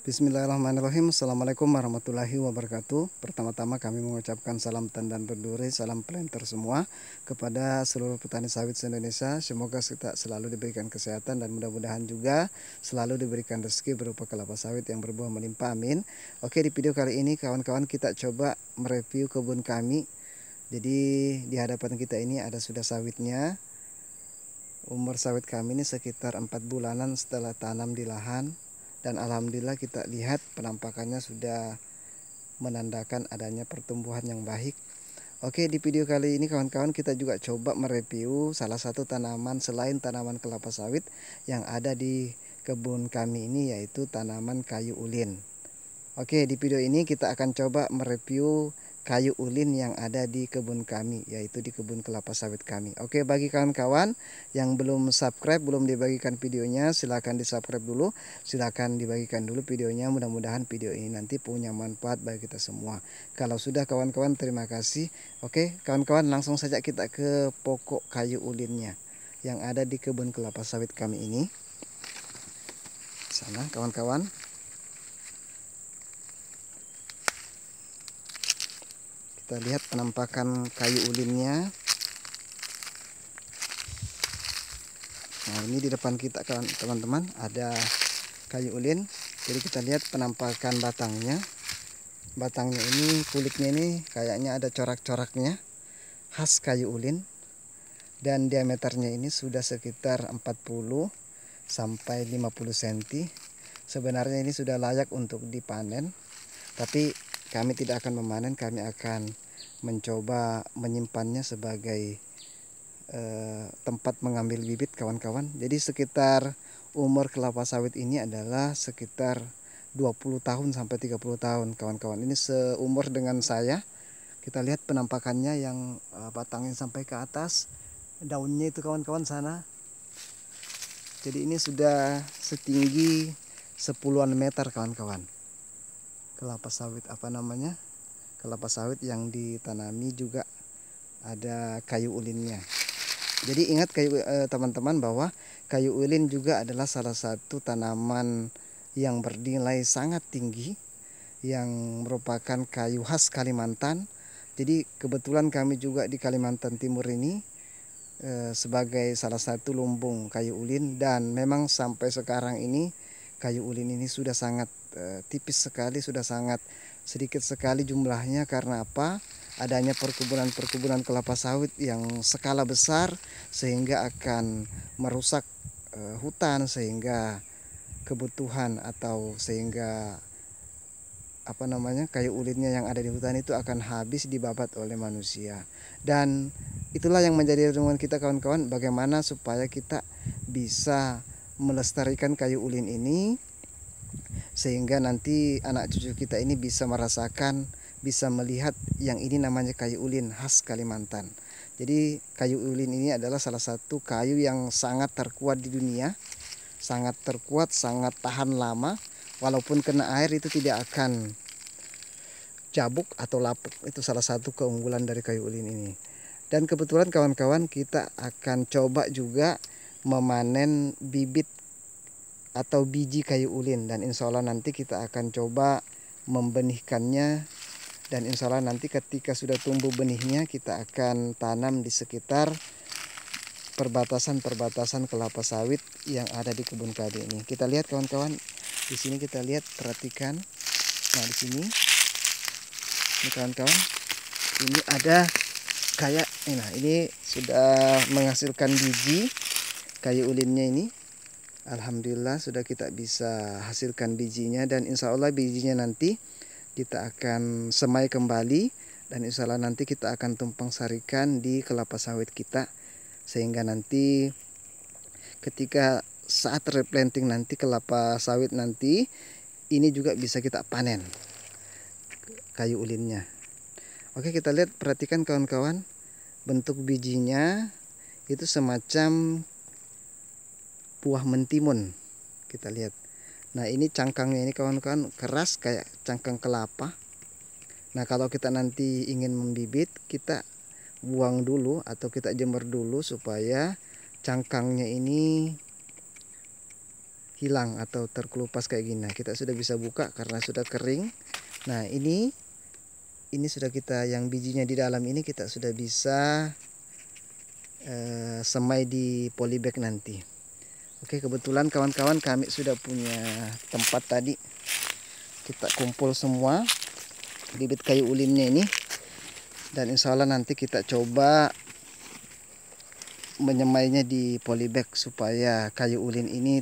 Bismillahirrahmanirrahim Assalamualaikum warahmatullahi wabarakatuh Pertama-tama kami mengucapkan salam tandan berduri Salam planter semua Kepada seluruh petani sawit se-Indonesia Semoga kita selalu diberikan kesehatan Dan mudah-mudahan juga selalu diberikan rezeki Berupa kelapa sawit yang berbuah melimpah Amin Oke di video kali ini kawan-kawan kita coba Mereview kebun kami Jadi di hadapan kita ini ada sudah sawitnya Umur sawit kami ini sekitar 4 bulanan setelah tanam di lahan dan alhamdulillah kita lihat penampakannya sudah menandakan adanya pertumbuhan yang baik Oke di video kali ini kawan-kawan kita juga coba mereview salah satu tanaman selain tanaman kelapa sawit yang ada di kebun kami ini yaitu tanaman kayu ulin Oke di video ini kita akan coba mereview kayu ulin yang ada di kebun kami yaitu di kebun kelapa sawit kami oke bagi kawan-kawan yang belum subscribe belum dibagikan videonya silahkan di subscribe dulu silahkan dibagikan dulu videonya mudah-mudahan video ini nanti punya manfaat bagi kita semua kalau sudah kawan-kawan terima kasih oke kawan-kawan langsung saja kita ke pokok kayu ulinnya yang ada di kebun kelapa sawit kami ini sana kawan-kawan kita lihat penampakan kayu ulinnya nah ini di depan kita teman-teman ada kayu ulin jadi kita lihat penampakan batangnya batangnya ini kulitnya ini kayaknya ada corak-coraknya khas kayu ulin dan diameternya ini sudah sekitar 40 sampai 50 cm sebenarnya ini sudah layak untuk dipanen tapi kami tidak akan memanen kami akan mencoba menyimpannya sebagai eh, tempat mengambil bibit kawan-kawan jadi sekitar umur kelapa sawit ini adalah sekitar 20 tahun sampai 30 tahun kawan-kawan ini seumur dengan saya kita lihat penampakannya yang eh, batangnya sampai ke atas daunnya itu kawan-kawan sana jadi ini sudah setinggi 10-an meter kawan-kawan kelapa sawit apa namanya kelapa sawit yang ditanami juga ada kayu ulinnya jadi ingat kayu eh, teman-teman eh, bahwa kayu ulin juga adalah salah satu tanaman yang bernilai sangat tinggi yang merupakan kayu khas Kalimantan jadi kebetulan kami juga di Kalimantan Timur ini eh, sebagai salah satu lumbung kayu ulin dan memang sampai sekarang ini kayu ulin ini sudah sangat Eh, tipis sekali sudah sangat sedikit sekali jumlahnya karena apa adanya perkebunan-perkebunan kelapa sawit yang skala besar sehingga akan merusak eh, hutan sehingga kebutuhan atau sehingga apa namanya kayu ulitnya yang ada di hutan itu akan habis dibabat oleh manusia dan itulah yang menjadi renungan kita kawan-kawan bagaimana supaya kita bisa melestarikan kayu ulin ini sehingga nanti anak cucu kita ini bisa merasakan bisa melihat yang ini namanya kayu ulin khas Kalimantan jadi kayu ulin ini adalah salah satu kayu yang sangat terkuat di dunia sangat terkuat sangat tahan lama walaupun kena air itu tidak akan cabuk atau lapuk itu salah satu keunggulan dari kayu ulin ini dan kebetulan kawan-kawan kita akan coba juga memanen bibit atau biji kayu ulin dan insya Allah nanti kita akan coba membenihkannya dan insya Allah nanti ketika sudah tumbuh benihnya kita akan tanam di sekitar perbatasan-perbatasan kelapa sawit yang ada di kebun padi ini. Kita lihat kawan-kawan, di sini kita lihat perhatikan. Nah, di sini ini kawan-kawan, ini ada kayak nah ini sudah menghasilkan biji kayu ulinnya ini Alhamdulillah sudah kita bisa hasilkan bijinya dan insya Allah bijinya nanti kita akan semai kembali dan insya Allah nanti kita akan tumpang sarikan di kelapa sawit kita sehingga nanti ketika saat replanting nanti kelapa sawit nanti ini juga bisa kita panen kayu ulinnya oke kita lihat perhatikan kawan-kawan bentuk bijinya itu semacam buah mentimun kita lihat nah ini cangkangnya ini kawan-kawan keras kayak cangkang kelapa nah kalau kita nanti ingin membibit kita buang dulu atau kita jemur dulu supaya cangkangnya ini hilang atau terkelupas kayak gini. Nah, kita sudah bisa buka karena sudah kering. Nah, ini ini sudah kita yang bijinya di dalam ini kita sudah bisa eh, semai di polybag nanti. Oke kebetulan kawan-kawan kami sudah punya tempat tadi kita kumpul semua bibit kayu ulinnya ini dan insya Allah nanti kita coba menyemainya di polybag supaya kayu ulin ini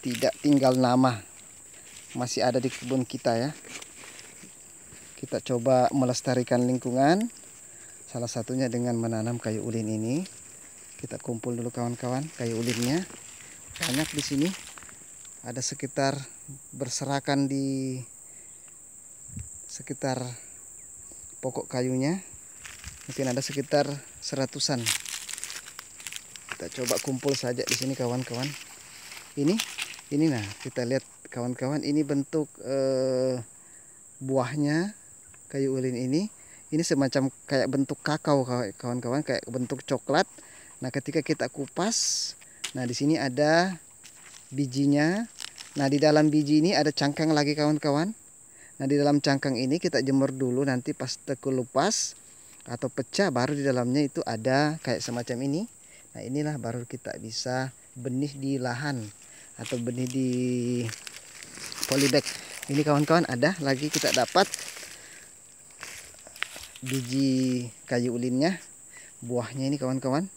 tidak tinggal nama masih ada di kebun kita ya kita coba melestarikan lingkungan salah satunya dengan menanam kayu ulin ini kita kumpul dulu kawan-kawan kayu ulinnya banyak di sini ada sekitar berserakan di sekitar pokok kayunya mungkin ada sekitar seratusan kita coba kumpul saja di sini kawan-kawan ini ini nah kita lihat kawan-kawan ini bentuk eh, buahnya kayu ulin ini ini semacam kayak bentuk kakao kawan-kawan kayak bentuk coklat nah ketika kita kupas Nah, di sini ada bijinya. Nah, di dalam biji ini ada cangkang lagi kawan-kawan. Nah, di dalam cangkang ini kita jemur dulu nanti pas lupas atau pecah baru di dalamnya itu ada kayak semacam ini. Nah, inilah baru kita bisa benih di lahan atau benih di polybag. Ini kawan-kawan ada lagi kita dapat biji kayu ulinnya. Buahnya ini kawan-kawan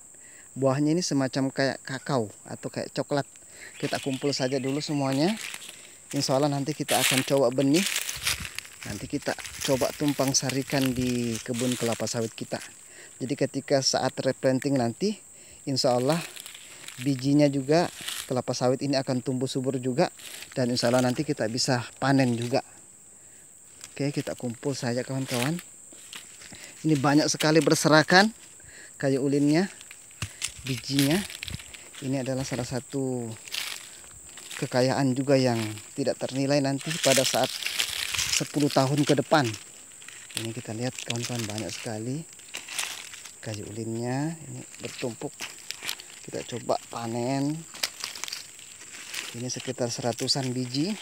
buahnya ini semacam kayak kakao atau kayak coklat kita kumpul saja dulu semuanya insya Allah nanti kita akan coba benih nanti kita coba tumpang sarikan di kebun kelapa sawit kita jadi ketika saat replanting nanti insya Allah bijinya juga kelapa sawit ini akan tumbuh subur juga dan insya Allah nanti kita bisa panen juga oke kita kumpul saja kawan-kawan ini banyak sekali berserakan kayu ulinnya bijinya ini adalah salah satu kekayaan juga yang tidak ternilai nanti pada saat 10 tahun ke depan ini kita lihat kawan-kawan banyak sekali kayu ulinnya ini bertumpuk kita coba panen ini sekitar seratusan biji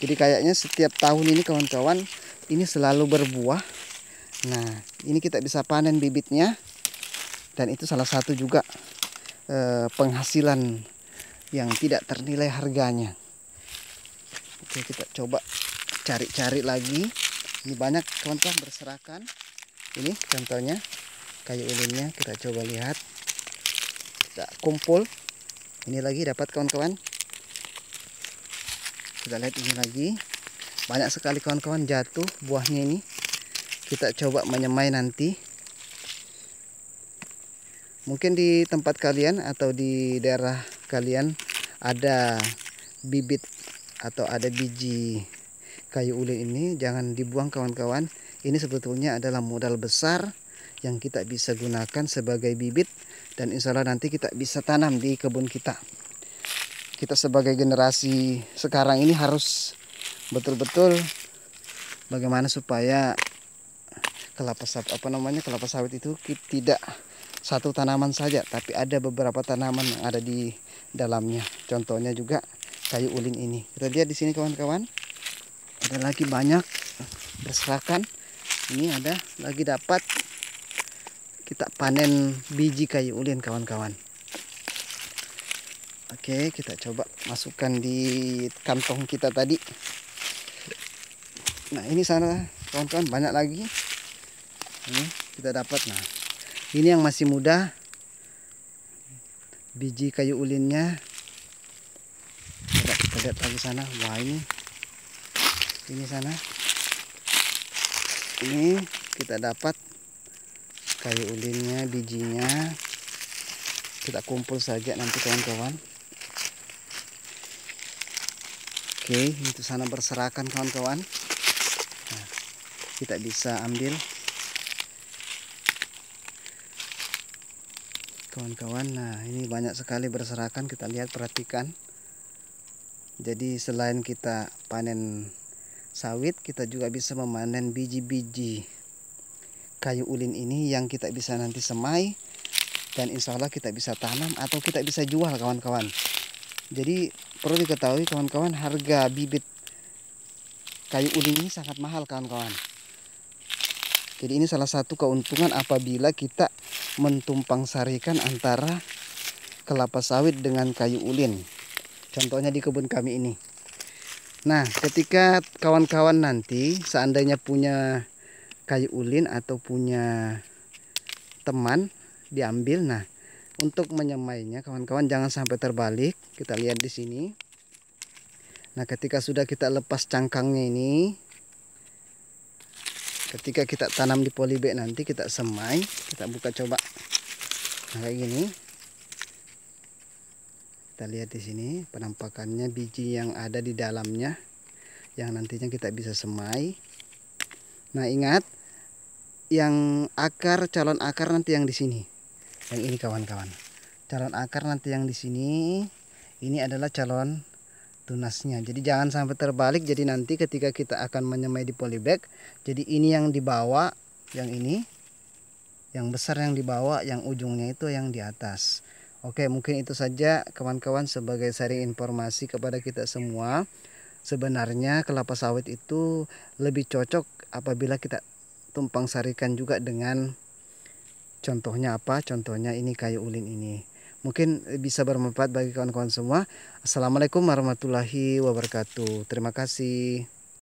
jadi kayaknya setiap tahun ini kawan-kawan ini selalu berbuah nah ini kita bisa panen bibitnya dan itu salah satu juga eh, penghasilan yang tidak ternilai harganya oke kita coba cari-cari lagi ini banyak kawan-kawan berserakan ini contohnya kayu ulinnya kita coba lihat kita kumpul ini lagi dapat kawan-kawan kita lihat ini lagi banyak sekali kawan-kawan jatuh buahnya ini kita coba menyemai nanti Mungkin di tempat kalian atau di daerah kalian ada bibit atau ada biji kayu ulin ini jangan dibuang kawan-kawan. Ini sebetulnya adalah modal besar yang kita bisa gunakan sebagai bibit dan insya Allah nanti kita bisa tanam di kebun kita. Kita sebagai generasi sekarang ini harus betul-betul bagaimana supaya kelapa sawit apa namanya kelapa sawit itu tidak satu tanaman saja, tapi ada beberapa tanaman yang ada di dalamnya. Contohnya juga kayu ulin ini. Kita lihat di sini kawan-kawan. Ada lagi banyak berserakan. Ini ada lagi dapat kita panen biji kayu ulin kawan-kawan. Oke, kita coba masukkan di kantong kita tadi. Nah, ini sana kawan-kawan banyak lagi. Ini kita dapat nah ini yang masih muda. Biji kayu ulinnya. Coba kita lihat lagi sana. Wah ini. Ini sana. Ini kita dapat kayu ulinnya, bijinya. Kita kumpul saja nanti kawan-kawan. Oke, itu sana berserakan kawan-kawan. Nah, kita bisa ambil kawan-kawan nah ini banyak sekali berserakan kita lihat perhatikan jadi selain kita panen sawit kita juga bisa memanen biji-biji kayu ulin ini yang kita bisa nanti semai dan insya Allah kita bisa tanam atau kita bisa jual kawan-kawan jadi perlu diketahui kawan-kawan harga bibit kayu ulin ini sangat mahal kawan-kawan jadi ini salah satu keuntungan apabila kita mentumpang sarikan antara kelapa sawit dengan kayu ulin. Contohnya di kebun kami ini. Nah, ketika kawan-kawan nanti seandainya punya kayu ulin atau punya teman diambil. Nah, untuk menyemainya kawan-kawan jangan sampai terbalik. Kita lihat di sini. Nah, ketika sudah kita lepas cangkangnya ini, ketika kita tanam di polybag nanti kita semai kita buka coba nah, kayak gini kita lihat di sini penampakannya biji yang ada di dalamnya yang nantinya kita bisa semai nah ingat yang akar calon akar nanti yang di sini yang ini kawan-kawan calon akar nanti yang di sini ini adalah calon tunasnya jadi jangan sampai terbalik jadi nanti ketika kita akan menyemai di polybag jadi ini yang dibawa yang ini yang besar yang dibawa yang ujungnya itu yang di atas Oke mungkin itu saja kawan-kawan sebagai sharing informasi kepada kita semua Sebenarnya kelapa sawit itu lebih cocok apabila kita tumpang sarikan juga dengan contohnya apa? Contohnya ini kayu ulin ini mungkin eh, bisa bermanfaat bagi kawan-kawan semua. Assalamualaikum warahmatullahi wabarakatuh. Terima kasih.